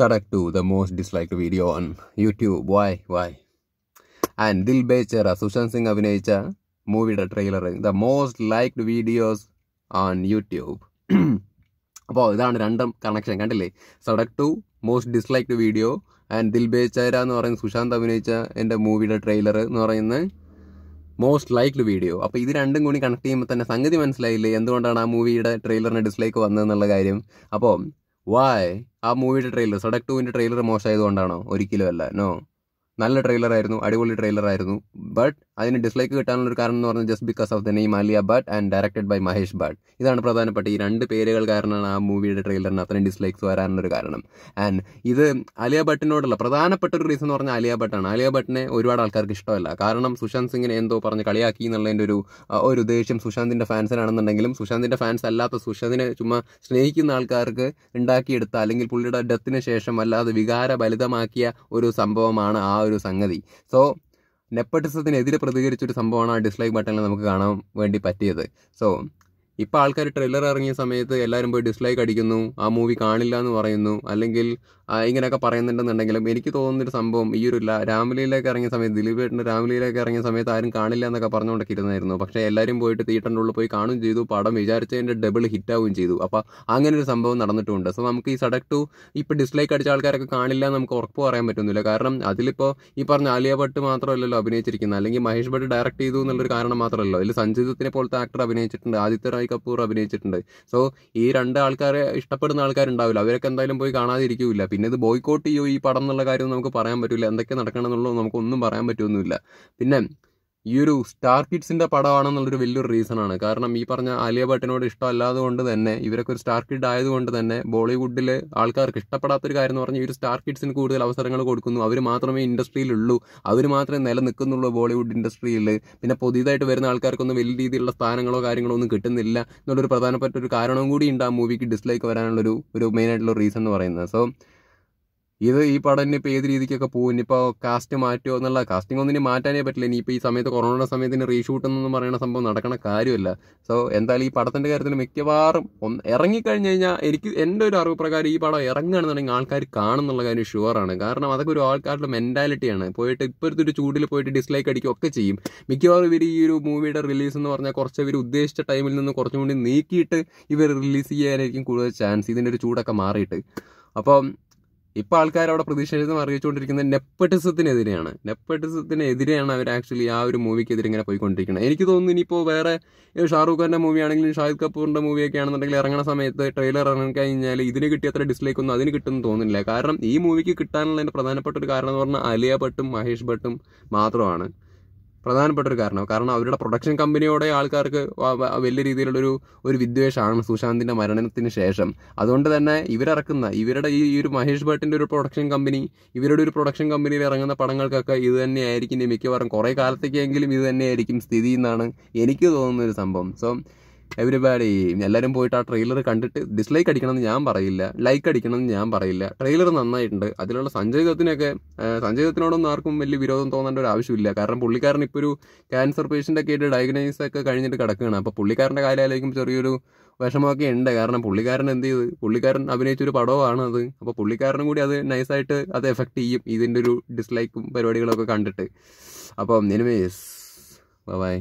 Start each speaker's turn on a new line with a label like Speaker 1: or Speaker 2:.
Speaker 1: Sadak 2, the most disliked video on YouTube വായ് വായ് and Dil Bechara Sushant Singh അഭിനയിച്ച മൂവിയുടെ trailer the most liked videos on YouTube അപ്പോൾ ഇതാണ് രണ്ടും കണക്ഷൻ കണ്ടില്ലേ Sadak two most disliked video and Dil Bechara എന്ന് പറയുന്ന സുശാന്ത് അഭിനയിച്ച എൻ്റെ മൂവിയുടെ ട്രെയിലർ എന്ന് പറയുന്നത് മോസ്റ്റ് ലൈക്ഡ് വീഡിയോ അപ്പോൾ ഇത് രണ്ടും കൂടി കണക്ട് ചെയ്യുമ്പോൾ തന്നെ സംഗതി മനസ്സിലായില്ലേ എന്തുകൊണ്ടാണ് ആ മൂവിയുടെ ട്രെയിലറിന് ഡിസ്ലൈക്ക് വന്നതെന്നുള്ള കാര്യം അപ്പോൾ വായ് ആ മൂവിയുടെ ട്രെയിലർ സഡക് ടുവിൻ്റെ ട്രെയിലർ മോശമായതുകൊണ്ടാണോ ഒരിക്കലും അല്ല നോ നല്ല ട്രെയിലറായിരുന്നു അടിപൊളി ട്രെയിലറായിരുന്നു ബട്ട് അതിന് ഡിസ്ലൈക്ക് കിട്ടാനുള്ള ഒരു കാരണം എന്ന് പറഞ്ഞാൽ just because of the name Alia Bhatt and directed by Mahesh Bhatt ഇതാണ് പ്രധാനപ്പെട്ട ഈ രണ്ട് പേരുകൾ കാരണമാണ് ആ മൂവിയുടെ ട്രെയിലറിന് അത്രയും ഡിസ്ലൈക്സ് വരാനുള്ള ഒരു കാരണം ആൻഡ് ഇത് അലിയ ഭട്ടിനോടുള്ള പ്രധാനപ്പെട്ട ഒരു റീസൺ എന്ന് പറഞ്ഞാൽ അലിയ ഭട്ടാണ് അലിയ ഭട്ടിനെ ഒരുപാട് ആൾക്കാർക്ക് ഇഷ്ടമല്ല കാരണം സുശാന്ത് സിംഗിനെ എന്തോ പറഞ്ഞ് കളിയാക്കി എന്നുള്ളതിൻ്റെ ഒരു ഒരു ദേഷ്യം സുശാന്തിൻ്റെ ഫാൻസിനാണെന്നുണ്ടെങ്കിലും സുശാന്തിൻ്റെ ഫാൻസ് അല്ലാത്ത സുശാന്തിനെ ചുമ്മാ സ്നേഹിക്കുന്ന ആൾക്കാർക്ക് ഉണ്ടാക്കിയെടുത്ത അല്ലെങ്കിൽ പുള്ളിയുടെ ഡെത്തിന് ശേഷം അല്ലാതെ വികാര ബലിതമാക്കിയ ഒരു സംഭവമാണ് ആ ഒരു സംഗതി സോ നെപ്പട്ടിസത്തിനെതിരെ പ്രതികരിച്ചൊരു സംഭവമാണ് ആ ഡിസ്ലൈക്ക് ബട്ടണിൽ നമുക്ക് കാണാൻ വേണ്ടി പറ്റിയത് സോ ഇപ്പോൾ ആൾക്കാർ ട്രെയിലർ ഇറങ്ങിയ സമയത്ത് എല്ലാവരും പോയി ഡിസ്ലൈക്ക് അടിക്കുന്നു ആ മൂവി കാണില്ല എന്ന് പറയുന്നു അല്ലെങ്കിൽ ഇങ്ങനെയൊക്കെ പറയുന്നുണ്ടെന്നുണ്ടെങ്കിലും എനിക്ക് തോന്നുന്നൊരു സംഭവം ഈ ഒരു രാമലീലയൊക്കെ ഇറങ്ങിയ സമയത്ത് ദിലീപ് ഏട്ടൻ്റെ രാമലീലയൊക്കെ ഇറങ്ങിയ സമയത്ത് ആരും കാണില്ല എന്നൊക്കെ പറഞ്ഞുകൊണ്ടൊക്കെ പക്ഷേ എല്ലാവരും പോയിട്ട് തിയേറ്ററിൻ്റെ ഉള്ളിൽ പോയി കാണുകയും ചെയ്തു പടം വിചാരിച്ചതിൻ്റെ ഡബിൾ ഹിറ്റാവുകയും ചെയ്തു അപ്പോൾ അങ്ങനെ ഒരു സംഭവം നടന്നിട്ടുണ്ട് സോ നമുക്ക് ഈ സഡക് ടു ഇപ്പോൾ ഡിസ്ലൈക്ക് അടിച്ച ആൾക്കാരൊക്കെ കാണില്ല നമുക്ക് ഉറപ്പ് പറയാൻ പറ്റുന്നില്ല കാരണം അതിലിപ്പോൾ ഈ പറഞ്ഞ ആലിയ ഭട്ട് മാത്രമല്ലല്ലോ അഭിനയിച്ചിരിക്കുന്നത് അല്ലെങ്കിൽ മഹേഷ് ഭട്ട് ഡയറക്റ്റ് ചെയ്തു എന്നുള്ളൊരു കാരണം മാത്രമല്ലോ അതിൽ സഞ്ജയ് പോലത്തെ ആക്ടർ അഭിനയിച്ചിട്ടുണ്ട് ആദിത്യ റായ് കപൂർ അഭിനയിച്ചിട്ടുണ്ട് സോ ഈ രണ്ട് ആൾക്കാരെ ഇഷ്ടപ്പെടുന്ന ആൾക്കാരുണ്ടാവില്ല അവരൊക്കെ എന്തായാലും പോയി കാണാതിരിക്കില്ല പിന്നെ ഇത് ബോയ്ക്കോട്ട് ചെയ്യോ ഈ പടം എന്നുള്ള കാര്യം നമുക്ക് പറയാൻ പറ്റില്ല എന്തൊക്കെ എന്നുള്ളത് നമുക്കൊന്നും പറയാൻ പറ്റുമൊന്നുമില്ല പിന്നെ ഈ ഒരു സ്റ്റാർ കിഡ്സിന്റെ പടമാണെന്നുള്ളൊരു വലിയൊരു റീസൺ ആണ് കാരണം ഈ പറഞ്ഞ ആലിയ ഭട്ടിനോട് ഇഷ്ടമല്ലാതെ കൊണ്ട് തന്നെ ഇവരൊക്കെ ഒരു സ്റ്റാർ കിഡ് ആയതുകൊണ്ട് തന്നെ ബോളിവുഡിൽ ആൾക്കാർക്ക് ഇഷ്ടപ്പെടാത്തൊരു കാര്യം എന്ന് പറഞ്ഞാൽ ഈ ഒരു സ്റ്റാർ കിഡ്സിന് കൂടുതൽ അവസരങ്ങൾ കൊടുക്കുന്നു അവർ മാത്രമേ ഇൻഡസ്ട്രിയിലുള്ളൂ അവർ മാത്രമേ നിലനിൽക്കുന്നുള്ളൂ ബോളിവുഡ് ഇൻഡസ്ട്രിയിൽ പിന്നെ പുതിയതായിട്ട് വരുന്ന ആൾക്കാർക്കൊന്നും വലിയ രീതിയിലുള്ള സ്ഥാനങ്ങളോ കാര്യങ്ങളോ ഒന്നും കിട്ടുന്നില്ല എന്നുള്ളൊരു പ്രധാനപ്പെട്ട ഒരു കാരണവും കൂടി ഉണ്ട് ആ മൂവിക്ക് ഡിസ്ലൈക്ക് വരാനുള്ളൊരു ഒരു മെയിനായിട്ടുള്ള റീസൺ എന്ന് പറയുന്നത് സോ ഇത് ഈ പടം ഇപ്പോൾ ഏത് രീതിക്കൊക്കെ പോകും ഇനിയിപ്പോൾ കാസ്റ്റ് മാറ്റുമോ എന്നുള്ള കാസ്റ്റിംഗ് ഒന്നിനും മാറ്റാനേ പറ്റില്ല ഇനിയിപ്പോൾ ഈ സമയത്ത് കൊറോണ സമയത്തിന് റീഷൂട്ട് എന്നൊന്നും പറയുന്ന സംഭവം നടക്കണ കാര്യമല്ല സോ എന്തായാലും ഈ പടത്തിൻ്റെ കാര്യത്തിൽ മിക്കവാറും ഒന്ന് ഇറങ്ങിക്കഴിഞ്ഞ് കഴിഞ്ഞാൽ എനിക്ക് എൻ്റെ ഒരു അറിവ് പ്രകാരം ഈ പടം ഇറങ്ങുകയാണെന്നുണ്ടെങ്കിൽ ആൾക്കാർ കാണുന്നുള്ള കാര്യം ഷുവറാണ് കാരണം അതൊക്കെ ഒരു ആൾക്കാരുടെ മെൻറ്റാലിറ്റിയാണ് പോയിട്ട് ഇപ്പോഴത്തെ ഒരു ചൂടിൽ പോയിട്ട് ഡിസ്ലൈക്ക് ഒക്കെ ചെയ്യും മിക്കവാറും ഇവർ ഈ ഒരു മൂവിയുടെ റിലീസ് എന്ന് പറഞ്ഞാൽ കുറച്ച് ഇവർ ഉദ്ദേശിച്ച ടൈമിൽ നിന്ന് കുറച്ചും കൂടി നീക്കിയിട്ട് ഇവർ റിലീസ് ചെയ്യാനായിരിക്കും കൂടുതൽ ചാൻസ് ഇതിൻ്റെ ഒരു ചൂടൊക്കെ മാറിയിട്ട് അപ്പം ഇപ്പോൾ ആൾക്കാർ അവിടെ പ്രതിഷേധം അറിയിച്ചുകൊണ്ടിരിക്കുന്നത് നെപ്പട്ടിസത്തിനെതിരെയാണ് നെപ്പട്ടിസത്തിനെതിരെയാണ് അവർ ആക്ച്വലി ആ ഒരു മൂവിക്കെതിരെ ഇങ്ങനെ പോയിക്കൊണ്ടിരിക്കുന്നത് എനിക്ക് തോന്നുന്നു ഇനിയിപ്പോൾ വേറെ ഷാറൂഖ് ഖാൻ്റെ മൂവി ആണെങ്കിലും ഷാഹിദ് കപൂറിൻ്റെ ഒക്കെ ആണെന്നുണ്ടെങ്കിൽ ഇറങ്ങുന്ന സമയത്ത് ട്രെയിലർ ഇറങ്ങി കഴിഞ്ഞാൽ ഇതിന് കിട്ടിയ അത്ര ഡിസ്ലൈക്ക് ഒന്നും അതിന് കിട്ടുമെന്ന് തോന്നുന്നില്ല കാരണം ഈ മൂവിക്ക് കിട്ടാനുള്ള എൻ്റെ പ്രധാനപ്പെട്ട ഒരു കാരണം എന്ന് പറഞ്ഞാൽ അലിയ ഭട്ടും മഹേഷ് ഭട്ടും മാത്രമാണ് പ്രധാനപ്പെട്ട ഒരു കാരണം കാരണം അവരുടെ പ്രൊഡക്ഷൻ കമ്പനിയോടെ ആൾക്കാർക്ക് വലിയ രീതിയിലുള്ളൊരു ഒരു വിദ്വേഷമാണ് സുശാന്തിൻ്റെ മരണത്തിന് ശേഷം അതുകൊണ്ട് തന്നെ ഇവരിറക്കുന്ന ഇവരുടെ ഈ ഒരു മഹേഷ് ഭട്ടിൻ്റെ ഒരു പ്രൊഡക്ഷൻ കമ്പനി ഇവരുടെ ഒരു പ്രൊഡക്ഷൻ കമ്പനിയിൽ ഇറങ്ങുന്ന പടങ്ങൾക്കൊക്കെ ഇത് തന്നെയായിരിക്കും മിക്കവാറും കുറേ കാലത്തേക്കെങ്കിലും ഇത് തന്നെയായിരിക്കും സ്ഥിതി എന്നാണ് എനിക്ക് തോന്നുന്ന ഒരു സംഭവം സോ എവരിബാഡി എല്ലാവരും പോയിട്ട് ആ ട്രെയിലർ കണ്ടിട്ട് ഡിസ്ലൈക്ക് അടിക്കണമെന്ന് ഞാൻ പറയില്ല ലൈക്ക് അടിക്കണമെന്ന് ഞാൻ പറയില്ല ട്രെയിലർ നന്നായിട്ടുണ്ട് അതിലുള്ള സഞ്ജയ് ദത്തിനൊക്കെ സഞ്ജയ് ദത്തിനോടൊന്നും ആർക്കും വലിയ വിരോധം തോന്നേണ്ട ഒരു ആവശ്യമില്ല കാരണം പുള്ളിക്കാരൻ ഇപ്പോൾ ഒരു ക്യാൻസർ പേഷ്യൻ്റ് ഒക്കെ ആയിട്ട് ഡയഗ്നൈസ് ഒക്കെ കഴിഞ്ഞിട്ട് കിടക്കുകയാണ് അപ്പോൾ പുള്ളിക്കാരൻ്റെ കാലമായിരിക്കും ചെറിയൊരു വിഷമമൊക്കെ ഉണ്ട് കാരണം പുള്ളിക്കാരൻ എന്ത് ചെയ്ത് പുള്ളിക്കാരൻ അഭിനയിച്ചൊരു പടവാണ് അത് അപ്പോൾ പുള്ളിക്കാരനും കൂടി അത് നൈസായിട്ട് അത് എഫക്റ്റ് ചെയ്യും ഇതിൻ്റെ ഒരു ഡിസ്ലൈക്കും പരിപാടികളൊക്കെ കണ്ടിട്ട് അപ്പം എനിവേസ് ബൈ